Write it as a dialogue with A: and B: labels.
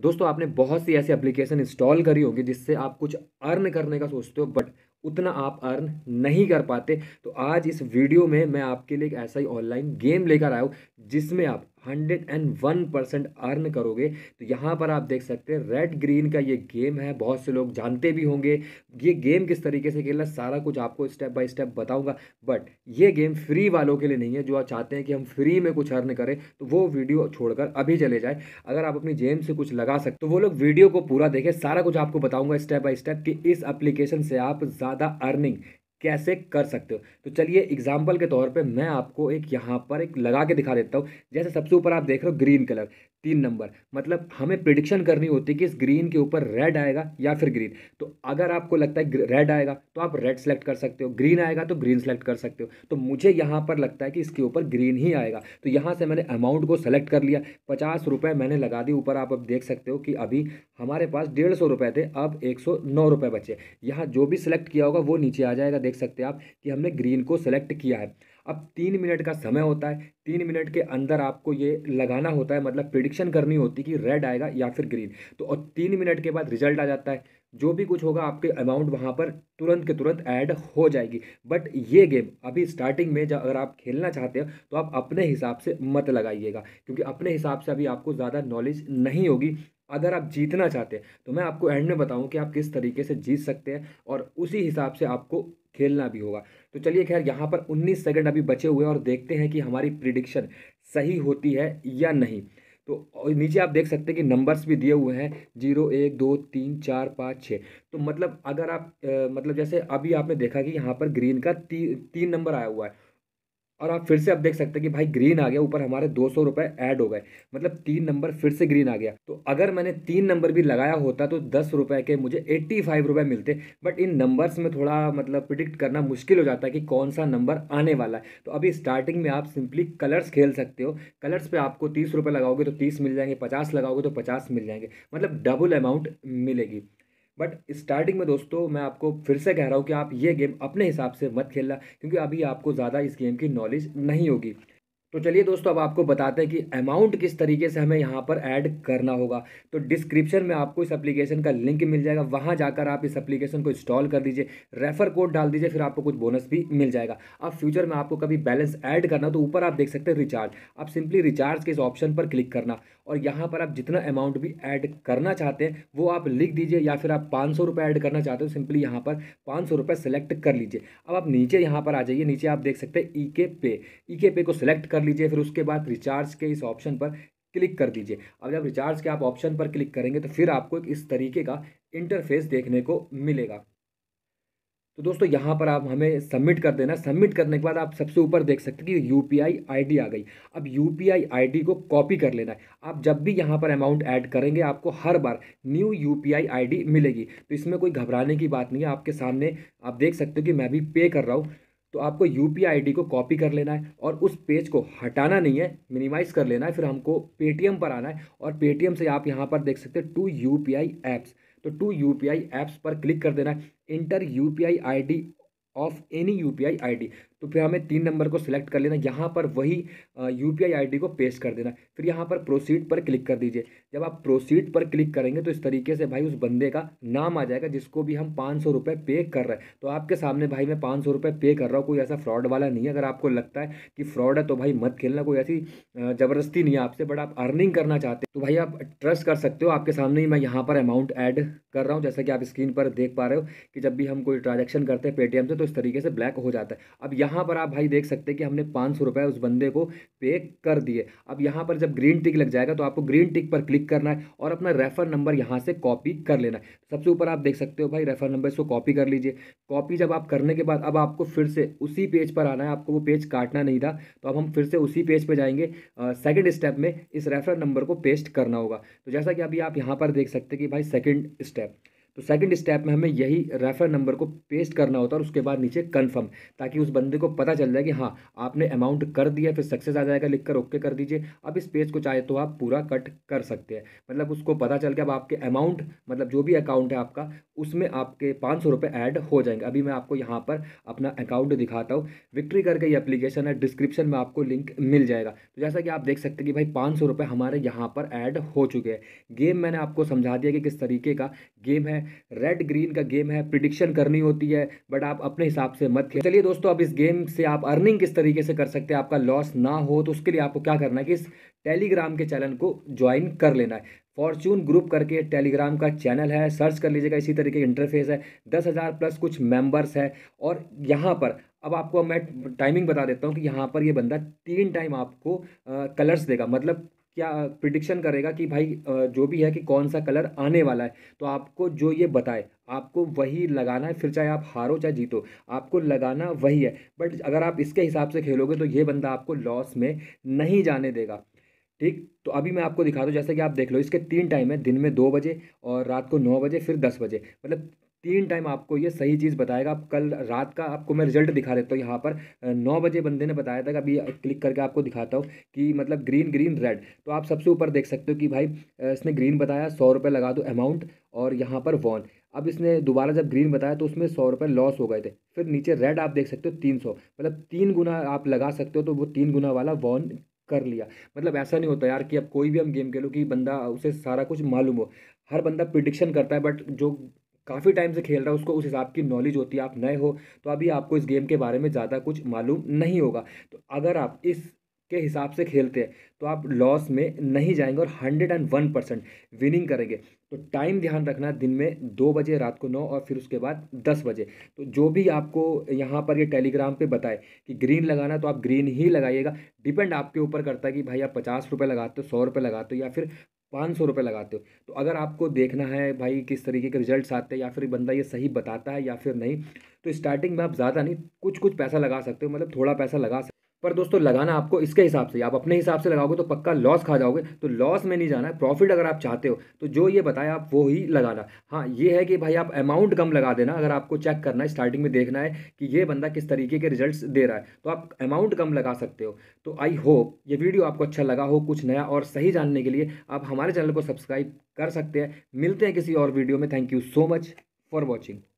A: दोस्तों आपने बहुत सी ऐसी एप्लीकेशन इंस्टॉल करी होगी जिससे आप कुछ अर्न करने का सोचते हो बट उतना आप अर्न नहीं कर पाते तो आज इस वीडियो में मैं आपके लिए एक ऐसा ही ऑनलाइन गेम लेकर आया हूँ जिसमें आप hundred and one percent earn करोगे तो यहाँ पर आप देख सकते हैं रेड ग्रीन का ये गेम है बहुत से लोग जानते भी होंगे ये गेम किस तरीके से खेलना सारा कुछ आपको स्टेप बाय स्टेप बताऊंगा बट ये गेम फ्री वालों के लिए नहीं है जो आप चाहते हैं कि हम फ्री में कुछ अर्न करें तो वो वीडियो छोड़कर अभी चले जाए अगर आप अपनी जेम से कुछ लगा सकते तो वो लोग वीडियो को पूरा देखें सारा कुछ आपको बताऊँगा स्टेप बाई स्टेप कि इस अप्लीकेशन से आप ज़्यादा अर्निंग कैसे कर सकते हो तो चलिए एग्जाम्पल के तौर पे मैं आपको एक यहाँ पर एक लगा के दिखा देता हूँ जैसे सबसे ऊपर आप देख रहे हो ग्रीन कलर तीन नंबर मतलब हमें प्रिडिक्शन करनी होती है कि इस ग्रीन के ऊपर रेड आएगा या फिर ग्रीन तो अगर आपको लगता है रेड आएगा तो आप रेड सेलेक्ट कर सकते हो ग्रीन आएगा तो ग्रीन सेलेक्ट कर सकते हो तो मुझे यहाँ पर लगता है कि इसके ऊपर ग्रीन ही आएगा तो यहाँ से मैंने अमाउंट को सेलेक्ट कर लिया पचास रुपये मैंने लगा दी ऊपर आप अब देख सकते हो कि अभी हमारे पास डेढ़ सौ थे अब एक सौ नौ रुपये बचे यहाँ जो भी सिलेक्ट किया होगा वो नीचे आ जाएगा देख सकते हैं आप कि हमने ग्रीन को सेलेक्ट किया है अब तीन मिनट का समय होता है तीन मिनट के अंदर आपको ये लगाना होता है मतलब प्रिडिक्शन करनी होती कि रेड आएगा या फिर ग्रीन तो और तीन मिनट के बाद रिजल्ट आ जाता है जो भी कुछ होगा आपके अमाउंट वहाँ पर तुरंत के तुरंत ऐड हो जाएगी बट ये गेम अभी स्टार्टिंग में जब अगर आप खेलना चाहते हो तो आप अपने हिसाब से मत लगाइएगा क्योंकि अपने हिसाब से अभी आपको ज़्यादा नॉलेज नहीं होगी अगर आप जीतना चाहते हैं तो मैं आपको एंड में बताऊं कि आप किस तरीके से जीत सकते हैं और उसी हिसाब से आपको खेलना भी होगा तो चलिए खैर यहाँ पर 19 सेकंड अभी बचे हुए हैं और देखते हैं कि हमारी प्रिडिक्शन सही होती है या नहीं तो नीचे आप देख सकते हैं कि नंबर्स भी दिए हुए हैं जीरो एक दो तीन चार पाँच छः तो मतलब अगर आप आ, मतलब जैसे अभी आपने देखा कि यहाँ पर ग्रीन का ती, तीन नंबर आया हुआ है और आप फिर से आप देख सकते हैं कि भाई ग्रीन आ गया ऊपर हमारे दो सौ रुपये ऐड हो गए मतलब तीन नंबर फिर से ग्रीन आ गया तो अगर मैंने तीन नंबर भी लगाया होता तो दस रुपये के मुझे एट्टी फाइव रुपये मिलते बट इन नंबर्स में थोड़ा मतलब प्रिडिक्ट करना मुश्किल हो जाता है कि कौन सा नंबर आने वाला है तो अभी स्टार्टिंग में आप सिंपली कलर्स खेल सकते हो कलर्स पर आपको तीस रुपये लगाओगे तो तीस मिल जाएंगे पचास लगाओगे तो पचास मिल जाएंगे मतलब डबल अमाउंट मिलेगी बट स्टार्टिंग में दोस्तों मैं आपको फिर से कह रहा हूँ कि आप ये गेम अपने हिसाब से मत खेलना क्योंकि अभी आपको ज़्यादा इस गेम की नॉलेज नहीं होगी तो चलिए दोस्तों अब आपको बताते हैं कि अमाउंट किस तरीके से हमें यहाँ पर ऐड करना होगा तो डिस्क्रिप्शन में आपको इस एप्लीकेशन का लिंक मिल जाएगा वहाँ जाकर आप इस एप्लीकेशन को इंस्टॉल कर दीजिए रेफर कोड डाल दीजिए फिर आपको कुछ बोनस भी मिल जाएगा अब फ्यूचर में आपको कभी बैलेंस ऐड करना तो ऊपर आप देख सकते हैं रिचार्ज आप सिंपली रिचार्ज के इस ऑप्शन पर क्लिक करना और यहाँ पर आप जितना अमाउंट भी ऐड करना चाहते हैं वो आप लिख दीजिए या फिर आप पाँच सौ रुपये ऐड करना चाहते हो सिंपली यहाँ पर पाँच सौ रुपये सेलेक्ट कर लीजिए अब आप नीचे यहाँ पर आ जाइए नीचे आप देख सकते हैं ई के पे ई के पे को सिलेक्ट कर लीजिए फिर उसके बाद रिचार्ज के इस ऑप्शन पर क्लिक कर दीजिए अब जब रिचार्ज के आप ऑप्शन पर क्लिक करेंगे तो फिर आपको इस तरीके का इंटरफेस देखने को मिलेगा तो दोस्तों यहाँ पर आप हमें सबमिट कर देना सबमिट करने के बाद आप सबसे ऊपर देख सकते हैं कि U P I I D आ गई अब U P I I D को कॉपी कर लेना है आप जब भी यहाँ पर अमाउंट ऐड करेंगे आपको हर बार new U P I I D मिलेगी तो इसमें कोई घबराने की बात नहीं है आपके सामने आप देख सकते हो कि मैं भी पे कर रहा हूँ तो आपको यू पी आई डी को कॉपी कर लेना है और उस पेज को हटाना नहीं है मिनिमाइज़ कर लेना है फिर हमको पेटीएम पर आना है और पेटीएम से आप यहाँ पर देख सकते हैं two U P I apps तो two U P I apps पर क्लिक कर देना enter U P I I D of any U P I I D तो फिर हमें तीन नंबर को सिलेक्ट कर लेना यहाँ पर वही यू पी आई को पेस्ट कर देना फिर यहाँ पर प्रोसीड पर क्लिक कर दीजिए जब आप प्रोसीड पर क्लिक करेंगे तो इस तरीके से भाई उस बंदे का नाम आ जाएगा जिसको भी हम पाँच सौ रुपये पे कर रहे हैं तो आपके सामने भाई मैं पाँच सौ रुपये पे कर रहा हूँ कोई ऐसा फ्रॉड वाला नहीं है अगर आपको लगता है कि फ्रॉड है तो भाई मत खेलना कोई ऐसी ज़बरदस्ती नहीं है आपसे बट आप अर्निंग करना चाहते हैं तो भाई आप ट्रस्ट कर सकते हो आपके सामने ही मैं यहाँ पर अमाउंट ऐड कर रहा हूँ जैसा कि आप स्क्रीन पर देख पा रहे हो कि जब भी हम कोई ट्रांजेक्शन करते हैं पेटीएम से तो इस तरीके से ब्लैक हो जाता है अब यहाँ यहाँ पर आप भाई देख सकते हैं कि हमने पाँच सौ रुपये उस बंदे को पे कर दिए अब यहाँ पर जब ग्रीन टिक लग जाएगा तो आपको ग्रीन टिक पर क्लिक करना है और अपना रेफर नंबर यहाँ से कॉपी कर लेना है सबसे ऊपर आप देख सकते हो भाई रेफर नंबर इसको कॉपी कर लीजिए कॉपी जब आप करने के बाद अब आपको फिर से उसी पेज पर आना है आपको वो पेज काटना नहीं था तो अब हम फिर से उसी पेज पर जाएंगे सेकेंड स्टेप में इस रेफर नंबर को पेस्ट करना होगा तो जैसा कि अभी आप यहाँ पर देख सकते हैं कि भाई सेकेंड स्टेप तो सेकंड स्टेप में हमें यही रेफर नंबर को पेस्ट करना होता है और उसके बाद नीचे कंफर्म ताकि उस बंदे को पता चल जाए कि हाँ आपने अमाउंट कर दिया फिर सक्सेस आ जाएगा लिख कर ओके कर दीजिए अब इस पेज को चाहे तो आप पूरा कट कर सकते हैं मतलब उसको पता चल गया अब आपके अमाउंट मतलब जो भी अकाउंट है आपका उसमें आपके पाँच सौ रुपये हो जाएंगे अभी मैं आपको यहाँ पर अपना अकाउंट दिखाता हूँ विक्ट्री करके ये एप्लीकेशन है डिस्क्रिप्शन में आपको लिंक मिल जाएगा तो जैसा कि आप देख सकते हैं कि भाई पाँच सौ रुपये हमारे यहाँ पर ऐड हो चुके हैं गेम मैंने आपको समझा दिया कि किस तरीके का गेम है रेड ग्रीन का गेम है प्रिडिक्शन करनी होती है बट आप अपने हिसाब से मत खेल चलिए दोस्तों अब इस गेम से आप अर्निंग किस तरीके से कर सकते हैं आपका लॉस ना हो तो उसके लिए आपको क्या करना है कि इस टेलीग्राम के चैनल को ज्वाइन कर लेना है फॉर्चून ग्रुप करके टेलीग्राम का चैनल है सर्च कर लीजिएगा इसी तरीके इंटरफेस है दस हज़ार प्लस कुछ मेंबर्स है और यहाँ पर अब आपको मैं टाइमिंग बता देता हूँ कि यहाँ पर ये यह बंदा तीन टाइम आपको आ, कलर्स देगा मतलब क्या प्रिडिक्शन करेगा कि भाई जो भी है कि कौन सा कलर आने वाला है तो आपको जो ये बताए आपको वही लगाना है फिर चाहे आप हारो चाहे जीतो आपको लगाना वही है बट अगर आप इसके हिसाब से खेलोगे तो ये बंदा आपको लॉस में नहीं जाने देगा ठीक तो अभी मैं आपको दिखा दूँ जैसे कि आप देख लो इसके तीन टाइम है दिन में दो बजे और रात को नौ बजे फिर दस बजे मतलब तीन टाइम आपको ये सही चीज़ बताएगा आप कल रात का आपको मैं रिजल्ट दिखा देता हूँ यहाँ पर नौ बजे बंदे ने बताया था कि अभी क्लिक करके आपको दिखाता हूँ कि मतलब ग्रीन ग्रीन रेड तो आप सबसे ऊपर देख सकते हो कि भाई इसने ग्रीन बताया सौ रुपये लगा दो अमाउंट और यहाँ पर वॉन अब इसने दोबारा जब ग्रीन बताया तो उसमें सौ रुपये लॉस हो गए थे फिर नीचे रेड आप देख सकते हो तीन सौ मतलब तीन गुना आप लगा सकते हो तो वो तीन गुना वाला वॉन कर लिया मतलब ऐसा नहीं होता यार कि अब कोई भी हम गेम खेलो कि बंदा उसे सारा कुछ मालूम हो हर बंदा प्रिडिक्शन करता है बट जो काफ़ी टाइम से खेल रहा है उसको उस हिसाब की नॉलेज होती है आप नए हो तो अभी आपको इस गेम के बारे में ज़्यादा कुछ मालूम नहीं होगा तो अगर आप इस के हिसाब से खेलते हैं तो आप लॉस में नहीं जाएंगे और hundred and one percent winning करेंगे तो टाइम ध्यान रखना दिन में दो बजे रात को नौ और फिर उसके बाद दस बजे तो जो भी आपको यहाँ पर ये टेलीग्राम पे बताए कि ग्रीन लगाना तो आप ग्रीन ही लगाइएगा डिपेंड आपके ऊपर करता है कि भाई आप पचास रुपये लगाते हो सौ रुपये लगाते हो या फिर पाँच सौ रुपये लगाते हो तो अगर आपको देखना है भाई किस तरीके के रिजल्ट्स आते हैं या फिर बंदा ये सही बताता है या फिर नहीं तो स्टार्टिंग में आप ज़्यादा नहीं कुछ कुछ पैसा लगा सकते हो मतलब थोड़ा पैसा लगा सकते पर दोस्तों लगाना आपको इसके हिसाब से आप अपने हिसाब से लगाओगे तो पक्का लॉस खा जाओगे तो लॉस में नहीं जाना है प्रॉफिट अगर आप चाहते हो तो जो ये बताया आप वो ही लगाना हाँ ये है कि भाई आप अमाउंट कम लगा देना अगर आपको चेक करना है स्टार्टिंग में देखना है कि ये बंदा किस तरीके के रिजल्ट दे रहा है तो आप अमाउंट कम लगा सकते हो तो आई होप ये वीडियो आपको अच्छा लगा हो कुछ नया और सही जानने के लिए आप हमारे चैनल को सब्सक्राइब कर सकते हैं मिलते हैं किसी और वीडियो में thank you so much for watching